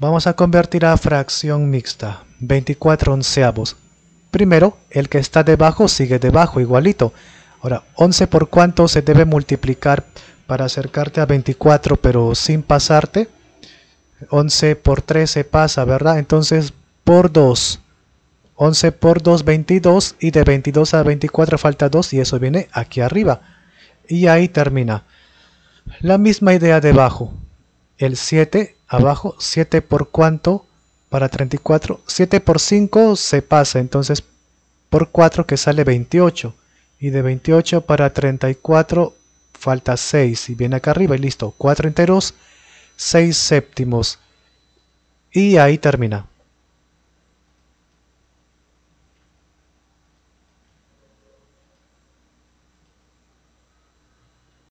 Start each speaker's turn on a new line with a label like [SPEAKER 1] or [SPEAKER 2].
[SPEAKER 1] Vamos a convertir a fracción mixta, 24 onceavos. Primero, el que está debajo sigue debajo, igualito. Ahora, 11 por cuánto se debe multiplicar para acercarte a 24, pero sin pasarte. 11 por 3 se pasa, ¿verdad? Entonces, por 2. 11 por 2, 22. Y de 22 a 24 falta 2 y eso viene aquí arriba. Y ahí termina. La misma idea debajo. El 7 abajo 7 por cuánto para 34 7 por 5 se pasa entonces por 4 que sale 28 y de 28 para 34 falta 6 y viene acá arriba y listo 4 enteros 6 séptimos y ahí termina